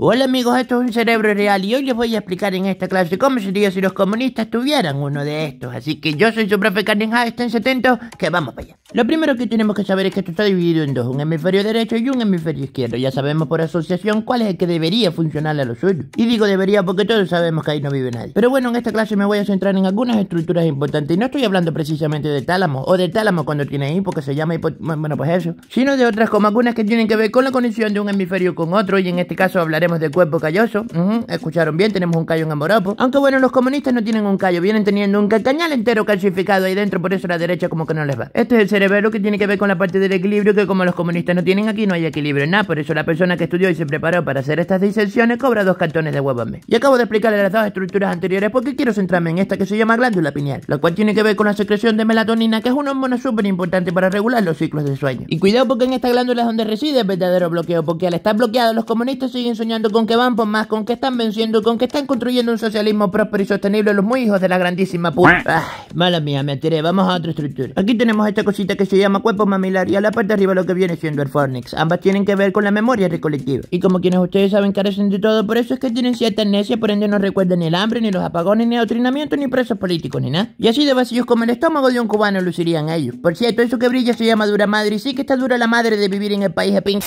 Hola amigos, esto es un cerebro real y hoy les voy a explicar en esta clase cómo sería si los comunistas tuvieran uno de estos. Así que yo soy su profe Karen estén 70 que vamos para allá. Lo primero que tenemos que saber es que esto está dividido en dos, un hemisferio derecho y un hemisferio izquierdo. Ya sabemos por asociación cuál es el que debería funcionar a los suyo. Y digo debería porque todos sabemos que ahí no vive nadie. Pero bueno, en esta clase me voy a centrar en algunas estructuras importantes y no estoy hablando precisamente de tálamo o de tálamo cuando tiene hipo porque se llama hipo... bueno pues eso, sino de otras como algunas que tienen que ver con la conexión de un hemisferio con otro y en este caso hablaremos de cuerpo calloso. Escucharon bien, tenemos un callo en Amoropo Aunque bueno, los comunistas no tienen un callo, vienen teniendo un cañal entero calcificado ahí dentro, por eso la derecha como que no les va. Este es el cerebelo que tiene que ver con la parte del equilibrio, que como los comunistas no tienen aquí, no hay equilibrio en nada. Por eso la persona que estudió y se preparó para hacer estas disensiones cobra dos cartones de huevo en Y acabo de explicarle las dos estructuras anteriores porque quiero centrarme en esta que se llama glándula pineal, la cual tiene que ver con la secreción de melatonina, que es un hormono súper importante para regular los ciclos de sueño. Y cuidado porque en esta glándula es donde reside el verdadero bloqueo, porque al estar bloqueado los comunistas siguen soñando con que van por más, con que están venciendo, con que están construyendo un socialismo próspero y sostenible los muy hijos de la grandísima puta. mala mía, me atiré, vamos a otra estructura. Aquí tenemos esta cosita que se llama cuerpo mamilar y a la parte de arriba lo que viene siendo el fornix. Ambas tienen que ver con la memoria recolectiva. Y como quienes ustedes saben carecen de todo, por eso es que tienen cierta amnesia, por ende no recuerdan ni el hambre, ni los apagones, ni el adoctrinamiento, ni presos políticos, ni nada. Y así de vacíos como el estómago de un cubano lucirían ellos. Por cierto, eso que brilla se llama dura madre y sí que está dura la madre de vivir en el país de Pink.